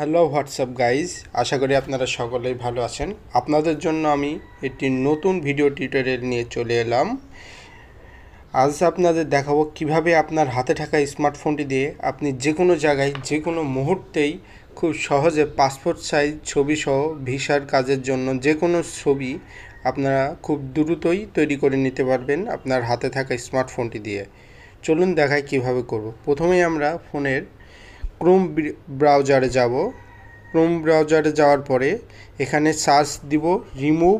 Hello WhatsApp guys আশা করি আপনারা সকলেই ভালো আছেন আপনাদের জন্য আমি একটি নতুন ভিডিও টিউটোরিয়াল নিয়ে চলে এলাম আজ আপনাদের দেখাবো কিভাবে আপনার হাতে থাকা স্মার্টফোনটি দিয়ে আপনি যে কোনো জায়গায় যে কোনো মুহূর্তেই খুব সহজে পাসপোর্ট সাইজ ছবি সহ ভিসার কাজের জন্য যে কোনো ছবি আপনারা খুব দ্রুতই তৈরি করে নিতে পারবেন আপনার হাতে থাকা স্মার্টফোনটি দিয়ে চলুন দেখায় কিভাবে করব প্রথমেই আমরা ফোনের ক্রোম ব্রাউজারে যাব ক্রোম ব্রাউজারে যাওয়ার পরে এখানে সার্চ দিব রিমুভ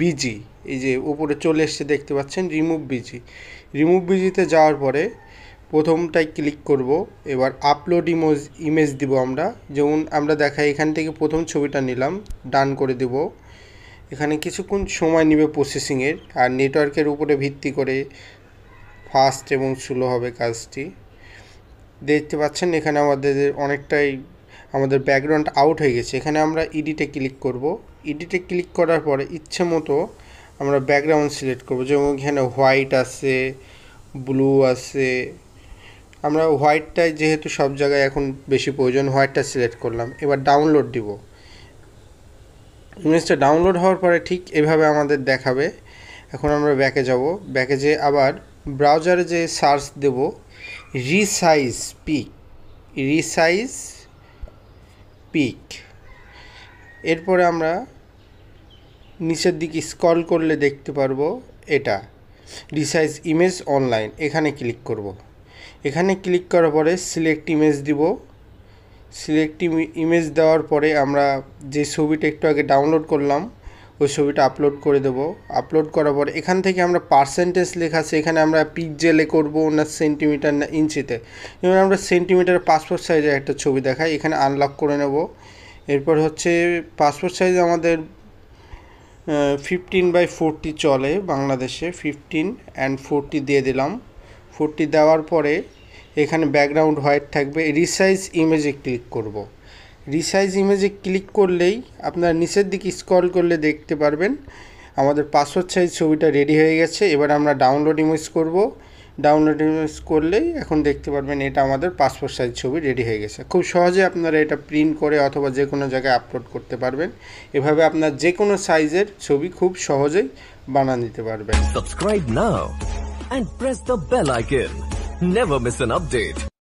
বিজি এই যে উপরে চলে এসছে দেখতে পাচ্ছেন রিমুভ বিজি রিমুভ বিজিতে যাওয়ার পরে প্রথমটাই ক্লিক করব এবার আপলোড ইমোজ ইমেজ দিব আমরা যেমন আমরা দেখাই এখান থেকে প্রথম ছবিটা নিলাম ডান করে দেব এখানে কিছুক্ষণ সময় নেবে প্রসেসিংয়ের আর নেটওয়ার্কের উপরে ভিত্তি করে ফাস্ট এবং স্লো হবে কাজটি দেখতে পাচ্ছেন এখানে আমাদের অনেকটাই আমাদের ব্যাকগ্রাউন্ড আউট হয়ে গেছে এখানে আমরা ইডিটে ক্লিক করব ইডিটে ক্লিক করার পরে ইচ্ছে মতো আমরা ব্যাকগ্রাউন্ড সিলেক্ট করব যেমন এখানে হোয়াইট আছে ব্লু আছে আমরা হোয়াইটটাই যেহেতু সব জায়গায় এখন বেশি প্রয়োজন হোয়াইটটা সিলেক্ট করলাম এবার ডাউনলোড দিব ইমেজটা ডাউনলোড হওয়ার পরে ঠিক এভাবে আমাদের দেখাবে এখন আমরা ব্যাকে যাব ব্যাকে যেয়ে আবার ব্রাউজারে যে সার্চ দেবো রিসাইজ পিক রিসাইজ পিক এরপরে আমরা নিচের দিকে স্ক্রল করলে দেখতে পারবো এটা রিসাইজ ইমেজ অনলাইন এখানে ক্লিক করব। এখানে ক্লিক করার পরে সিলেক্ট ইমেজ দিব সিলেক্ট ইমেজ দেওয়ার পরে আমরা যে ছবিটা একটু আগে ডাউনলোড করলাম ওই ছবিটা আপলোড করে দেব আপলোড করার পর এখান থেকে আমরা পার্সেন্টেজ লেখা আছে এখানে আমরা পিকজেলে করব না সেন্টিমিটার না ইঞ্চিতে এবার আমরা সেন্টিমিটার পাসপোর্ট সাইজের একটা ছবি দেখাই এখানে আনলক করে নেব এরপর হচ্ছে পাসপোর্ট সাইজ আমাদের ফিফটিন বাই ফোরটি চলে বাংলাদেশে ফিফটিন অ্যান্ড ফোরটি দিয়ে দিলাম ফোরটি দেওয়ার পরে এখানে ব্যাকগ্রাউন্ড হোয়াইট থাকবে রিসাইজ ইমেজে ক্লিক করবো রিসাইজ ইমেজে ক্লিক করলেই আপনার নিচের দিকে স্ক্রল করলে দেখতে পারবেন আমাদের পাসওয়ার্ড সাইজ ছবিটা রেডি হয়ে গেছে এবার আমরা ডাউনলোড ইমেজ করব ডাউনলোড ইমেজ করলেই এখন দেখতে পারবেন এটা আমাদের পাসপোর্ট সাইজ ছবি রেডি হয়ে গেছে খুব সহজে আপনারা এটা প্রিন্ট করে অথবা যে কোনো জায়গায় আপলোড করতে পারবেন এভাবে আপনার যে কোনো সাইজের ছবি খুব সহজেই বানা নিতে পারবেন subscribe now and press the bell icon never miss an update